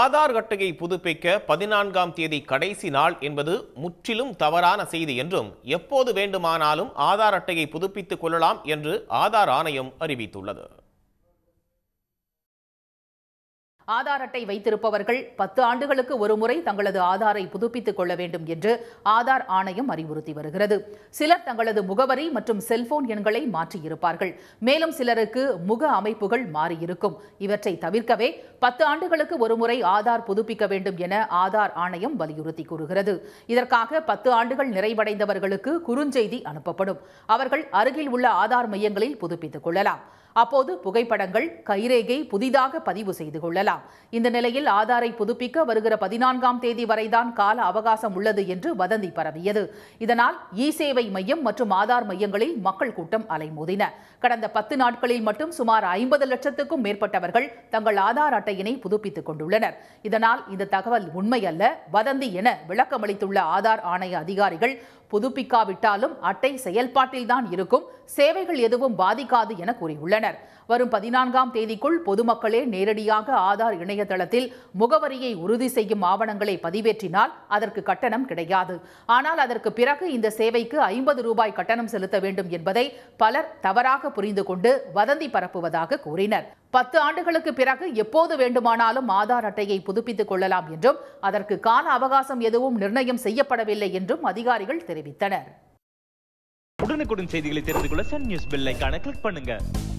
ஆதார் அட்டையை புதுப்பிக்க பதினான்காம் தேதி கடைசி நாள் என்பது முற்றிலும் தவறான செய்தி என்றும் எப்போது வேண்டுமானாலும் ஆதார் அட்டையை புதுப்பித்துக் கொள்ளலாம் என்று ஆதார் ஆணையம் அறிவித்துள்ளது ஆதார் அட்டை வைத்திருப்பவர்கள் பத்து ஆண்டுகளுக்கு ஒருமுறை தங்களது ஆதாரை புதுப்பித்துக் கொள்ள வேண்டும் என்று ஆதார் ஆணையம் அறிவுறுத்தி வருகிறது சிலர் தங்களது முகவரி மற்றும் செல்போன் எண்களை மாற்றியிருப்பார்கள் மேலும் சிலருக்கு முக அமைப்புகள் மாறியிருக்கும் இவற்றை தவிர்க்கவே பத்து ஆண்டுகளுக்கு ஒருமுறை ஆதார் புதுப்பிக்க வேண்டும் என ஆதார் ஆணையம் வலியுறுத்தி கூறுகிறது இதற்காக பத்து ஆண்டுகள் நிறைவடைந்தவர்களுக்கு குறுஞ்செய்தி அனுப்பப்படும் அவர்கள் அருகில் உள்ள ஆதார் மையங்களில் புதுப்பித்துக் கொள்ளலாம் அப்போது புகைப்படங்கள் கைரேகை புதிதாக பதிவு செய்து கொள்ளலாம் இந்த நிலையில் ஆதாரை புதுப்பிக்க வருகிற பதினான்காம் தேதி வரைதான் கால அவகாசம் உள்ளது என்று வதந்தி பரவியது இதனால் இ சேவை மையம் மற்றும் ஆதார் மையங்களில் மக்கள் கூட்டம் அலைமோதின கடந்த பத்து நாட்களில் மட்டும் சுமார் ஐம்பது லட்சத்துக்கும் மேற்பட்டவர்கள் தங்கள் ஆதார் அட்டையினை புதுப்பித்துக் கொண்டுள்ளனர் இதனால் இந்த தகவல் உண்மையல்ல வதந்தி என விளக்கமளித்துள்ள ஆதார் ஆணைய அதிகாரிகள் புதுப்பிக்காவிட்டாலும் அட்டை செயல்பாட்டில்தான் இருக்கும் சேவைகள் எதுவும் பாதிக்காது என கூறியுள்ளனர் வரும் பதினான்காம் தேதிக்குள் பொதுமக்களே நேரடியாக ஆதார் இணையதளத்தில் முகவரியை உறுதி செய்யும் ஆவணங்களை பதிவேற்றினால் அதற்கு கட்டணம் கிடையாது ஆனால் அதற்கு பிறகு இந்த சேவைக்கு ஐம்பது ரூபாய் கட்டணம் செலுத்த வேண்டும் என்பதை பலர் தவறாக புரிந்து கொண்டு வதந்தி பரப்புவதாக கூறினர் பத்து ஆண்டுகளுக்கு பிறகு எப்போது வேண்டுமானாலும் ஆதார் அட்டையை புதுப்பித்துக் கொள்ளலாம் என்றும் அதற்கு கால அவகாசம் எதுவும் நிர்ணயம் செய்யப்படவில்லை என்றும் அதிகாரிகள் தெரிவித்தனர் உடனுக்குடன் செய்திகளை தெரிந்து கொள்ள சன் நியூஸ் பெல் கிளிக் பண்ணுங்க